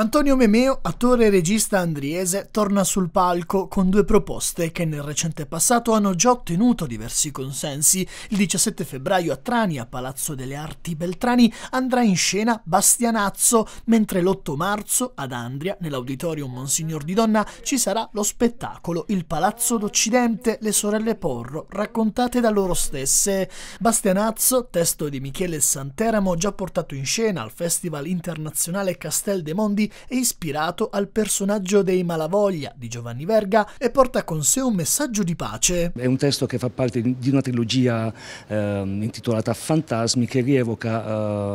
Antonio Memeo, attore e regista andriese, torna sul palco con due proposte che nel recente passato hanno già ottenuto diversi consensi. Il 17 febbraio a Trani, a Palazzo delle Arti Beltrani, andrà in scena Bastianazzo, mentre l'8 marzo ad Andria, nell'auditorium Monsignor di Donna, ci sarà lo spettacolo Il Palazzo d'Occidente, le sorelle Porro, raccontate da loro stesse. Bastianazzo, testo di Michele Santeramo, già portato in scena al Festival Internazionale Castel dei Mondi, è ispirato al personaggio dei Malavoglia di Giovanni Verga e porta con sé un messaggio di pace. È un testo che fa parte di una trilogia eh, intitolata Fantasmi che rievoca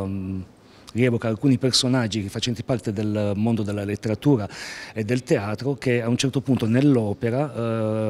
eh, rievoca alcuni personaggi facenti parte del mondo della letteratura e del teatro che a un certo punto nell'opera,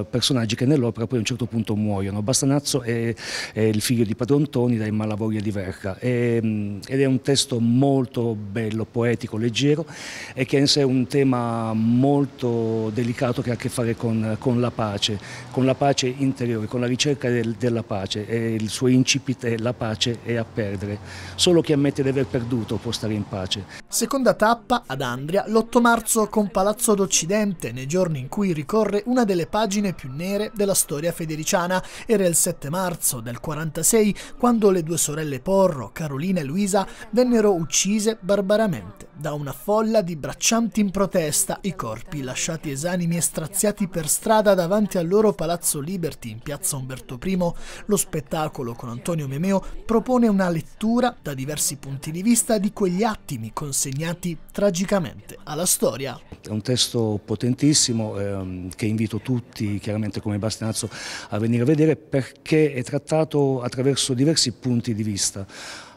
eh, personaggi che nell'opera poi a un certo punto muoiono. Bastanazzo è, è il figlio di Padron Toni dai Malavoglia di Verca e, mm, ed è un testo molto bello, poetico, leggero e che in sé è un tema molto delicato che ha a che fare con, con la pace, con la pace interiore, con la ricerca del, della pace e il suo incipit è la pace è a perdere. Solo chi ammette di aver perduto Stato può stare in pace. Seconda tappa ad Andria l'8 marzo con Palazzo d'Occidente, nei giorni in cui ricorre una delle pagine più nere della storia federiciana. Era il 7 marzo del 46 quando le due sorelle Porro, Carolina e Luisa, vennero uccise barbaramente da una folla di braccianti in protesta, i corpi lasciati esanimi e straziati per strada davanti al loro palazzo Liberty in piazza Umberto I. Lo spettacolo con Antonio Memeo propone una lettura da diversi punti di vista di quegli attimi consegnati tragicamente alla storia. È un testo potentissimo ehm, che invito tutti, chiaramente come Bastianazzo, a venire a vedere perché è trattato attraverso diversi punti di vista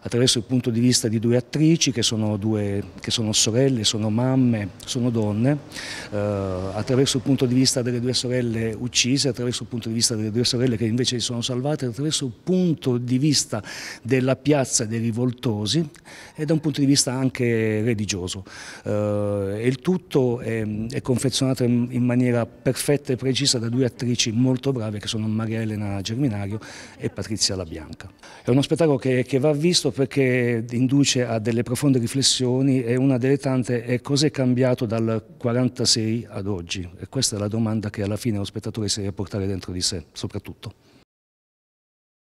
attraverso il punto di vista di due attrici che sono, due, che sono sorelle, sono mamme, sono donne, eh, attraverso il punto di vista delle due sorelle uccise, attraverso il punto di vista delle due sorelle che invece si sono salvate, attraverso il punto di vista della piazza dei rivoltosi e da un punto di vista anche religioso. Eh, il tutto è, è confezionato in, in maniera perfetta e precisa da due attrici molto brave che sono Maria Elena Germinario e Patrizia La Bianca. È uno spettacolo che, che va visto perché induce a delle profonde riflessioni e una delle tante è cos'è cambiato dal 1946 ad oggi? E questa è la domanda che alla fine lo spettatore si deve portare dentro di sé, soprattutto.